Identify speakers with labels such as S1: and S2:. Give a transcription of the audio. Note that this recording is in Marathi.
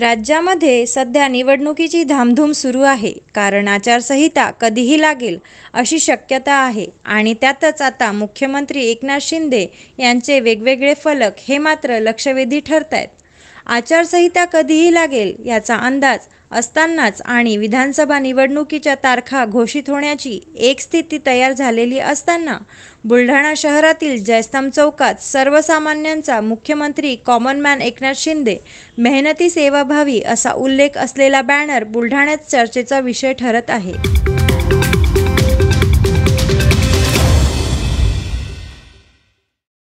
S1: राज्यामध्ये सध्या निवडणुकीची धामधूम सुरू आहे कारण आचारसंहिता कधीही लागेल अशी शक्यता आहे आणि त्यातच आता मुख्यमंत्री एकनाथ शिंदे यांचे वेगवेगळे फलक हे मात्र लक्षवेधी ठरत आहेत आचारसंहिता कधीही लागेल याचा अंदाज असतानाच आणि विधानसभा निवडणुकीच्या तारखा घोषित होण्याची एक स्थिती तयार झालेली असताना बुलढाणा शहरातील जयस्तंभ चौकात सर्वसामान्यांचा मुख्यमंत्री कॉमन मॅन एकनाथ शिंदे मेहनती सेवाभावी असा उल्लेख असलेला बॅनर बुलढाण्यात चर्चेचा विषय ठरत आहे